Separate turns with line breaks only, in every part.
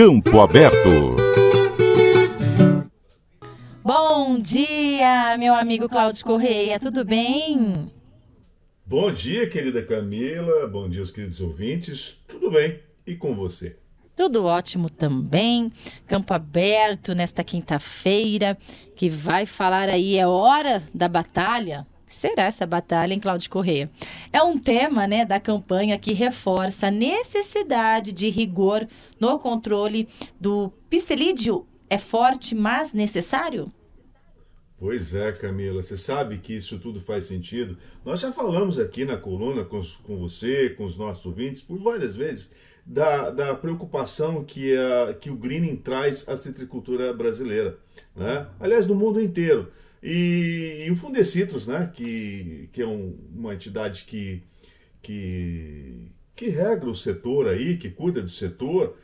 Campo Aberto.
Bom dia, meu amigo Cláudio Correia, tudo bem?
Bom dia, querida Camila, bom dia os queridos ouvintes, tudo bem? E com você?
Tudo ótimo também. Campo aberto nesta quinta-feira, que vai falar aí, é hora da batalha, será essa batalha em Cláudio Correia? É um tema né, da campanha que reforça a necessidade de rigor no controle do psilídeo. É forte, mas necessário?
Pois é, Camila, você sabe que isso tudo faz sentido. Nós já falamos aqui na coluna com, com você, com os nossos ouvintes, por várias vezes, da, da preocupação que, a, que o greening traz à citricultura brasileira, né? aliás, no mundo inteiro. E, e o Fundecitrus, né, que, que é um, uma entidade que, que, que regra o setor aí, que cuida do setor,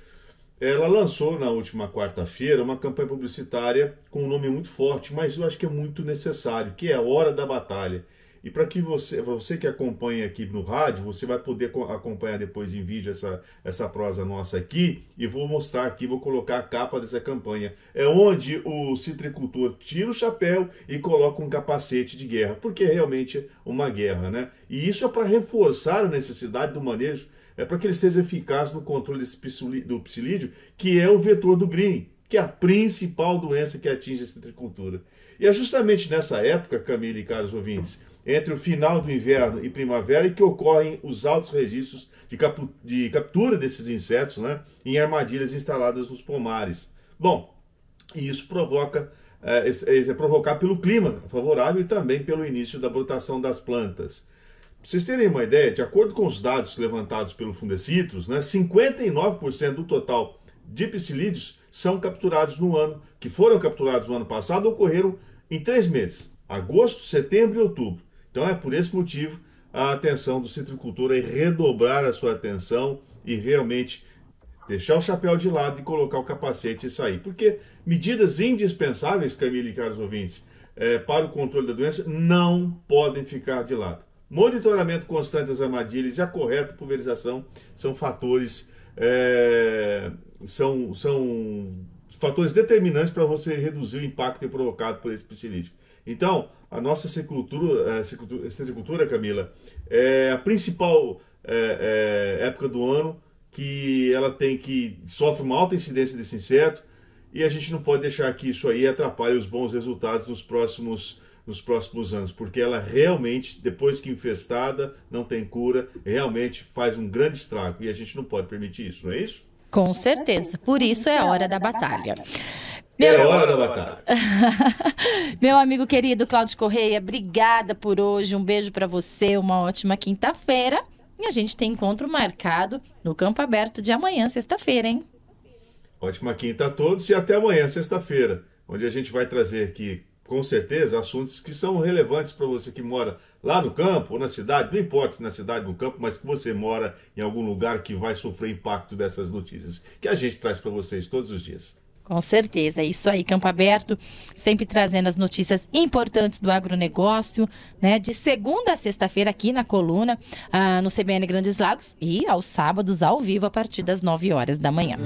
ela lançou na última quarta-feira uma campanha publicitária com um nome muito forte, mas eu acho que é muito necessário, que é a Hora da Batalha. E para que você, você que acompanha aqui no rádio, você vai poder acompanhar depois em vídeo essa, essa prosa nossa aqui. E vou mostrar aqui, vou colocar a capa dessa campanha. É onde o citricultor tira o chapéu e coloca um capacete de guerra, porque é realmente uma guerra, né? E isso é para reforçar a necessidade do manejo, é para que ele seja eficaz no controle do psilídeo, que é o vetor do green que é a principal doença que atinge a citricultura. E é justamente nessa época, Camila e caros ouvintes, entre o final do inverno e primavera, que ocorrem os altos registros de, capu... de captura desses insetos né, em armadilhas instaladas nos pomares. Bom, e isso provoca é, é, é provocado pelo clima favorável e também pelo início da brotação das plantas. Pra vocês terem uma ideia, de acordo com os dados levantados pelo Fundecitros, né, 59% do total psilídeos são capturados no ano, que foram capturados no ano passado, ocorreram em três meses: agosto, setembro e outubro. Então é por esse motivo a atenção do citricultor é redobrar a sua atenção e realmente deixar o chapéu de lado e colocar o capacete e sair. Porque medidas indispensáveis, Camila e caros ouvintes, é, para o controle da doença não podem ficar de lado. Monitoramento constante das armadilhas e a correta pulverização são fatores é, são, são fatores determinantes para você reduzir o impacto provocado por esse psilítico. Então, a nossa cicultura, é, Camila, é a principal é, é, época do ano que ela tem que sofre uma alta incidência desse inseto e a gente não pode deixar que isso aí atrapalhe os bons resultados nos próximos nos próximos anos, porque ela realmente, depois que infestada, não tem cura, realmente faz um grande estrago e a gente não pode permitir isso, não é isso?
Com certeza. Por isso é hora da batalha. É Meu... É hora
da batalha.
Meu amigo querido Cláudio Correia, obrigada por hoje. Um beijo para você, uma ótima quinta-feira. E a gente tem encontro marcado no Campo Aberto de amanhã, sexta-feira, hein?
Ótima quinta a todos e até amanhã, sexta-feira, onde a gente vai trazer aqui com certeza, assuntos que são relevantes para você que mora lá no campo ou na cidade, não importa se na cidade ou no campo, mas que você mora em algum lugar que vai sofrer impacto dessas notícias, que a gente traz para vocês todos os dias.
Com certeza, é isso aí, Campo Aberto, sempre trazendo as notícias importantes do agronegócio, né? De segunda a sexta-feira aqui na coluna, ah, no CBN Grandes Lagos e aos sábados ao vivo a partir das 9 horas da manhã.